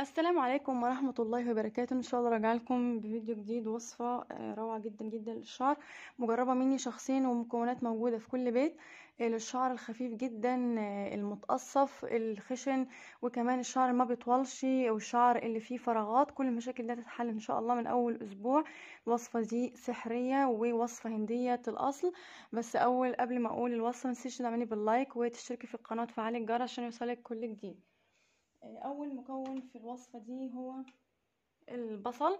السلام عليكم ورحمة الله وبركاته ان شاء الله راجع لكم بفيديو جديد وصفة آه، روعة جدا جدا للشعر مجربة مني شخصيا ومكونات موجودة في كل بيت آه، للشعر الخفيف جدا آه، المتقصف الخشن وكمان الشعر ما بيطولش والشعر اللي فيه فراغات كل المشاكل دي تتحل ان شاء الله من اول اسبوع الوصفة دي سحرية ووصفة هندية الاصل بس اول قبل ما اقول الوصفة منسيش تدعمني باللايك وتشتركي في القناة وتفعلي الجرس عشان يوصلك كل جديد اول مكون في الوصفه دي هو البصل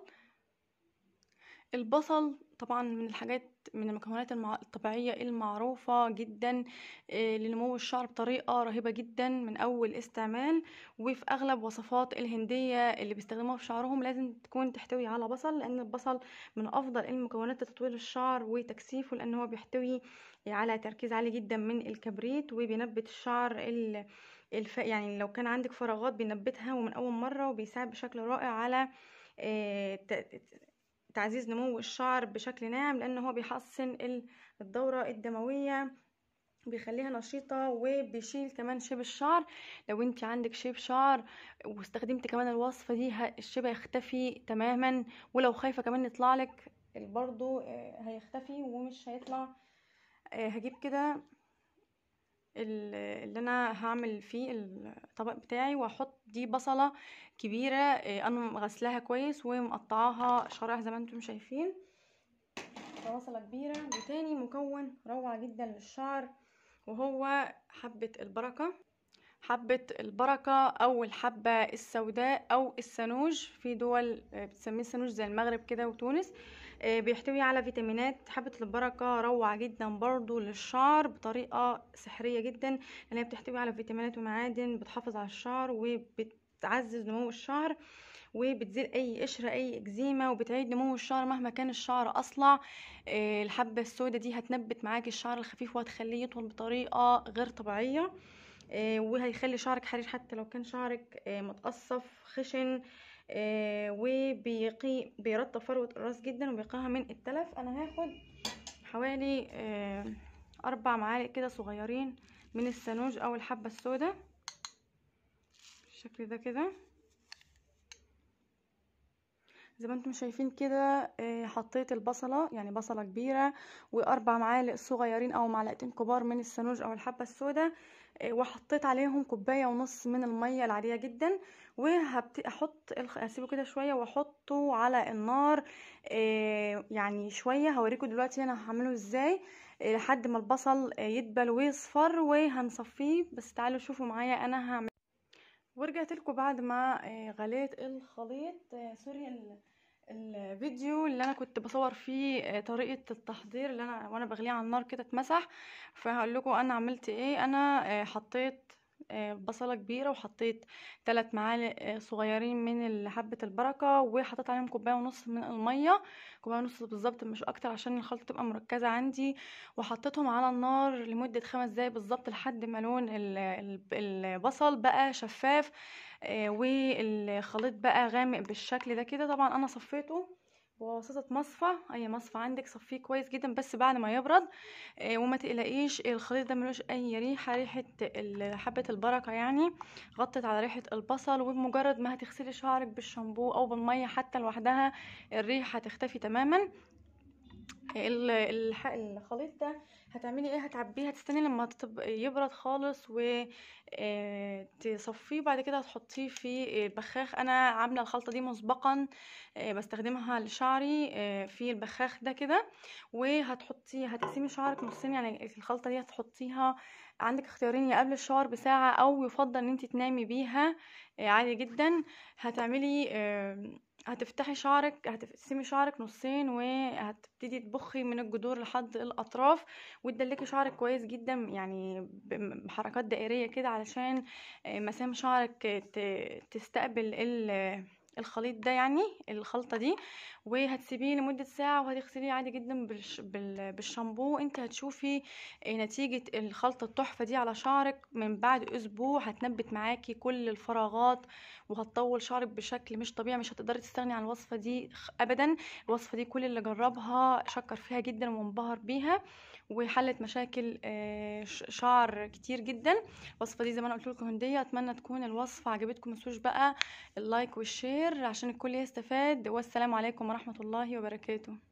البصل طبعا من الحاجات من المكونات الطبيعية المعروفة جدا آه، لنمو الشعر بطريقة رهيبة جدا من أول استعمال وفي أغلب وصفات الهندية اللي بيستخدموها في شعرهم لازم تكون تحتوي على بصل لأن البصل من أفضل المكونات لتطويل الشعر وتكثيفه لأن هو بيحتوي على تركيز عالي جدا من الكبريت وبينبت الشعر الف... يعني لو كان عندك فراغات بينبتها ومن اول مره وبيساعد بشكل رائع على آه، تعزيز نمو الشعر بشكل ناعم لان هو بيحسن الدوره الدمويه بيخليها نشيطه وبيشيل كمان شيب الشعر لو انت عندك شيب شعر واستخدمت كمان الوصفه دي الشيب هيختفي تماما ولو خايفه كمان يطلع لك برضو آه، هيختفي ومش هيطلع آه، هجيب كده اللي انا هعمل فيه الطبق بتاعي واحط دي بصله كبيره آه، انا غسلاها كويس ومقطعاها شرايح زي ما انتم شايفين بصله كبيره وتاني مكون روعه جدا للشعر وهو حبه البركه حبة البركة أو الحبة السوداء أو السنوج في دول آه، بتسميه السنوج زي المغرب كده وتونس آه، بيحتوي على فيتامينات حبة البركة روعة جدا برضو للشعر بطريقة سحرية جدا لأنها بتحتوي على فيتامينات ومعادن بتحافظ على الشعر وبتعزز نمو الشعر وبتزيل اي قشرة اي اكزيما وبتعيد نمو الشعر مهما كان الشعر اصلع آه، الحبة السوداء دي هتنبت معاك الشعر الخفيف وهتخليه يطول بطريقة غير طبيعية آه، وهيخلي شعرك حرير حتى لو كان شعرك آه، متقصف خشن آه، وبيقي بيرطب فروة الراس جدا وبيقيها من التلف انا هاخد حوالي اربع معالق كده صغيرين من السنوج او الحبة السوداء بالشكل ده كده زي ما انتم شايفين كده حطيت البصله يعني بصله كبيره واربع معالق صغيرين او معلقتين كبار من السنوج او الحبه السوداء وحطيت عليهم كوبايه ونص من الميه العاديه جدا وهبت هسيبه كده شويه واحطه على النار آه، يعني شويه هوريكم دلوقتي انا هعمله ازاي آه، لحد ما البصل آه، يدبل ويصفر وهنصفيه بس تعالوا شوفوا معايا انا هعمل ورجعت لكم بعد ما غليت الخليط سوري الفيديو اللي انا كنت بصور فيه آه، طريقه التحضير اللي انا وانا بغليه على النار كده اتمسح فهقول لكم انا عملت ايه انا آه، حطيت آه، بصله كبيره وحطيت ثلاث معالق آه، صغيرين من حبه البركه وحطيت عليهم كوبايه ونص من الميه كوبايه ونص بالظبط مش اكتر عشان الخلطه تبقى مركزه عندي وحطيتهم على النار لمده خمس دقايق بالظبط لحد ما لون البصل بقى شفاف آه، والخليط بقى غامق بالشكل ده كده طبعا انا صفيته بواسطة مصفى اي مصفى عندك صفيه كويس جدا بس بعد ما يبرد آه، وما تقلقيش الخليط ده ملوش اي ريحة ريحة حبة البركة يعني غطت على ريحة البصل وبمجرد ما هتغسلي شعرك بالشامبو او بالمية حتى لوحدها الريحة هتختفي تماما الخليط ده هتعملي ايه هتعبيه هتستني لما يبرد خالص وتصفيه آه، بعد كده هتحطيه في البخاخ انا عامله الخلطه دي مسبقا آه، بستخدمها لشعري آه، في البخاخ ده كده وهتحطيه هتقسمي شعرك نصين يعني الخلطه دي هتحطيها عندك اختيارين يا قبل الشعر بساعه او يفضل ان انت تنامي بيها عادي جدا هتعملي هتفتحي شعرك هتقسمي شعرك نصين وهتبتدي تبخي من الجذور لحد الاطراف وتدلكي شعرك كويس جدا يعني بحركات دائريه كده علشان آه، مسام شعرك تستقبل ال الخليط ده يعني الخلطه دي وهتسيبيه لمده ساعه وهتغسليه عادي جدا بالشامبو انت هتشوفي آه، نتيجه الخلطه التحفه دي على شعرك من بعد اسبوع هتنبت معاكي كل الفراغات وهتطول شعرك بشكل مش طبيعي مش هتقدري تستغني عن الوصفه دي ابدا الوصفه دي كل اللي جربها شكر فيها جدا وانبهر بيها وحلت مشاكل آه، شعر كتير جدا الوصفه دي زي ما انا قلت لكم هنديه اتمنى تكون الوصفه عجبتكم ما بقى اللايك والشير خير عشان الكل يستفاد والسلام عليكم ورحمة الله وبركاته